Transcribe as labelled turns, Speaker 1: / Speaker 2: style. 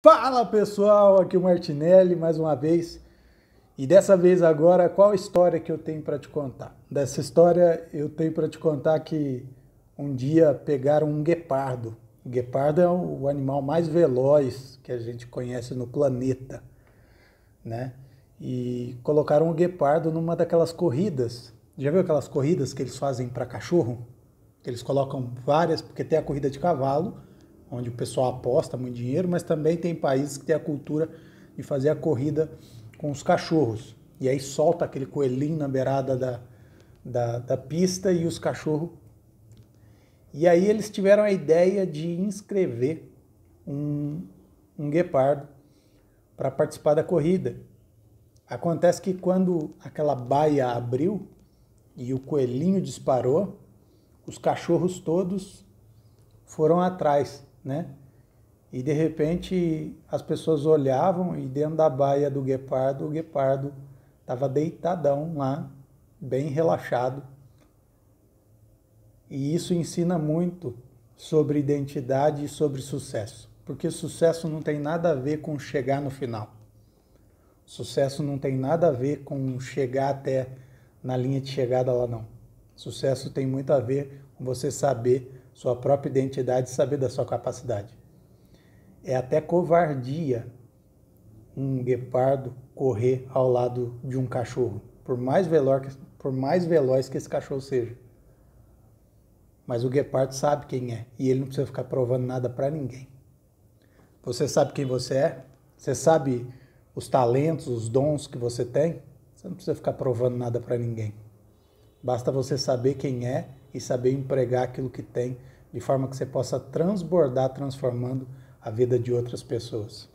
Speaker 1: Fala pessoal, aqui é o Martinelli mais uma vez. E dessa vez agora, qual história que eu tenho para te contar? Dessa história eu tenho para te contar que um dia pegaram um guepardo. O guepardo é o animal mais veloz que a gente conhece no planeta, né? E colocaram o guepardo numa daquelas corridas. Já viu aquelas corridas que eles fazem para cachorro? Que eles colocam várias, porque tem a corrida de cavalo, onde o pessoal aposta muito dinheiro, mas também tem países que têm a cultura de fazer a corrida com os cachorros. E aí solta aquele coelhinho na beirada da, da, da pista e os cachorros. E aí eles tiveram a ideia de inscrever um, um guepardo para participar da corrida. Acontece que quando aquela baia abriu e o coelhinho disparou, os cachorros todos foram atrás né? E de repente as pessoas olhavam e dentro da baia do guepardo, o guepardo estava deitadão lá, bem relaxado. E isso ensina muito sobre identidade e sobre sucesso, porque sucesso não tem nada a ver com chegar no final. Sucesso não tem nada a ver com chegar até na linha de chegada lá não. Sucesso tem muito a ver com você saber sua própria identidade e saber da sua capacidade. É até covardia um guepardo correr ao lado de um cachorro, por mais, veloz, por mais veloz que esse cachorro seja. Mas o guepardo sabe quem é e ele não precisa ficar provando nada para ninguém. Você sabe quem você é? Você sabe os talentos, os dons que você tem? Você não precisa ficar provando nada para ninguém. Basta você saber quem é e saber empregar aquilo que tem, de forma que você possa transbordar, transformando a vida de outras pessoas.